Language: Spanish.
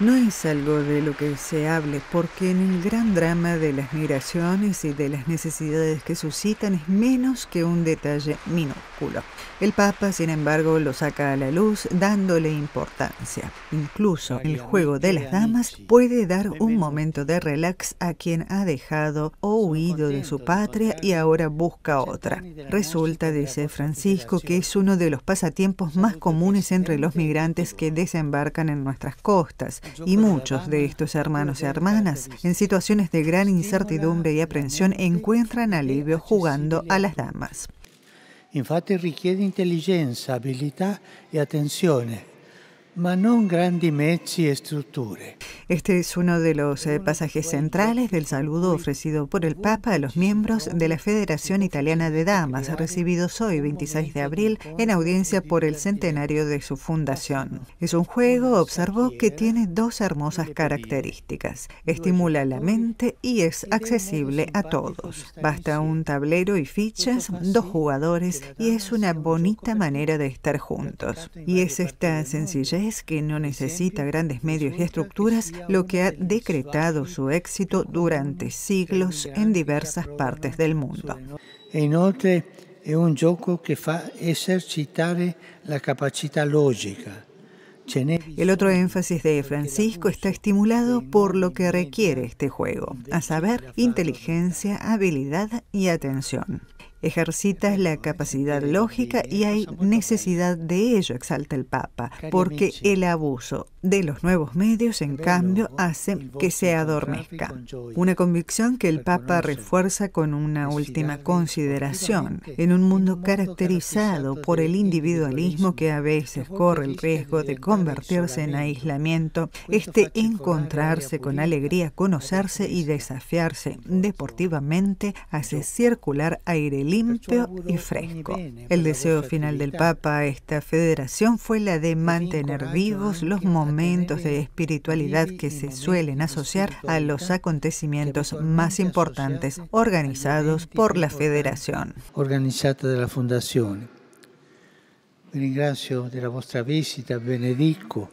no es algo de lo que se hable, porque en el gran drama de las migraciones y de las necesidades que suscitan es menos que un detalle minúsculo. El Papa, sin embargo, lo saca a la luz dándole importancia. Incluso el juego de las damas puede dar un momento de relax a quien ha dejado o huido de su patria y ahora busca otra. Resulta, dice Francisco, que es uno de los pasatiempos más comunes entre los migrantes que desembarcan en nuestras costas y muchos de estos hermanos y hermanas en situaciones de gran incertidumbre y aprensión encuentran alivio jugando a las damas. Infatti requiere inteligencia, habilidad y attenzione e este es uno de los eh, pasajes centrales del saludo ofrecido por el Papa a los miembros de la Federación Italiana de Damas, recibidos hoy 26 de abril en audiencia por el centenario de su fundación. Es un juego, observó, que tiene dos hermosas características. Estimula la mente y es accesible a todos. Basta un tablero y fichas, dos jugadores y es una bonita manera de estar juntos. Y es esta sencillez es que no necesita grandes medios y estructuras, lo que ha decretado su éxito durante siglos en diversas partes del mundo. es un juego que fa ejercitar la capacità lógica. El otro énfasis de Francisco está estimulado por lo que requiere este juego, a saber, inteligencia, habilidad y atención. Ejercitas la capacidad lógica y hay necesidad de ello, exalta el Papa, porque el abuso de los nuevos medios, en cambio, hace que se adormezca. Una convicción que el Papa refuerza con una última consideración. En un mundo caracterizado por el individualismo que a veces corre el riesgo de convertirse en aislamiento, este encontrarse con alegría, conocerse y desafiarse deportivamente hace circular aire limpio y fresco. El deseo final del Papa a esta federación fue la de mantener vivos los momentos de espiritualidad que se suelen asociar a los acontecimientos más importantes organizados por la Federación. Organizada de la Fundación. ringrazio vuestra visita, benedico.